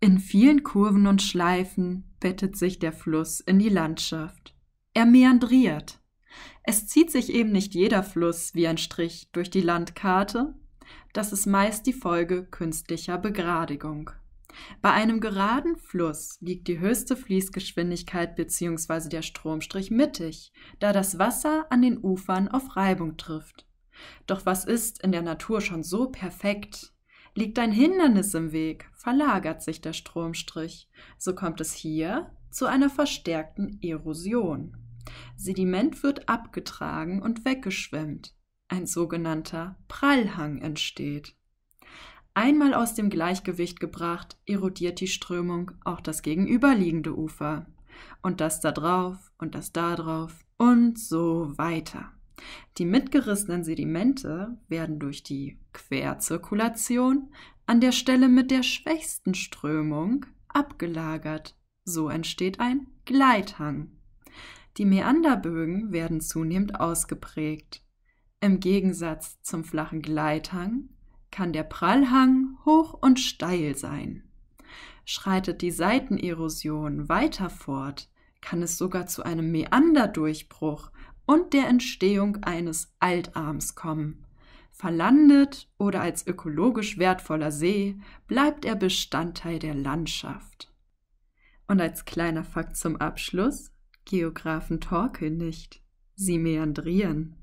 In vielen Kurven und Schleifen bettet sich der Fluss in die Landschaft. Er meandriert. Es zieht sich eben nicht jeder Fluss wie ein Strich durch die Landkarte. Das ist meist die Folge künstlicher Begradigung. Bei einem geraden Fluss liegt die höchste Fließgeschwindigkeit bzw. der Stromstrich mittig, da das Wasser an den Ufern auf Reibung trifft. Doch was ist in der Natur schon so perfekt, Liegt ein Hindernis im Weg, verlagert sich der Stromstrich. So kommt es hier zu einer verstärkten Erosion. Sediment wird abgetragen und weggeschwemmt. Ein sogenannter Prallhang entsteht. Einmal aus dem Gleichgewicht gebracht, erodiert die Strömung auch das gegenüberliegende Ufer. Und das da drauf und das da drauf und so weiter. Die mitgerissenen Sedimente werden durch die Querzirkulation an der Stelle mit der schwächsten Strömung abgelagert. So entsteht ein Gleithang. Die Mäanderbögen werden zunehmend ausgeprägt. Im Gegensatz zum flachen Gleithang kann der Prallhang hoch und steil sein. Schreitet die Seitenerosion weiter fort, kann es sogar zu einem Meanderdurchbruch und der Entstehung eines Altarms kommen. Verlandet oder als ökologisch wertvoller See bleibt er Bestandteil der Landschaft. Und als kleiner Fakt zum Abschluss, Geographen torkeln nicht, sie meandrieren.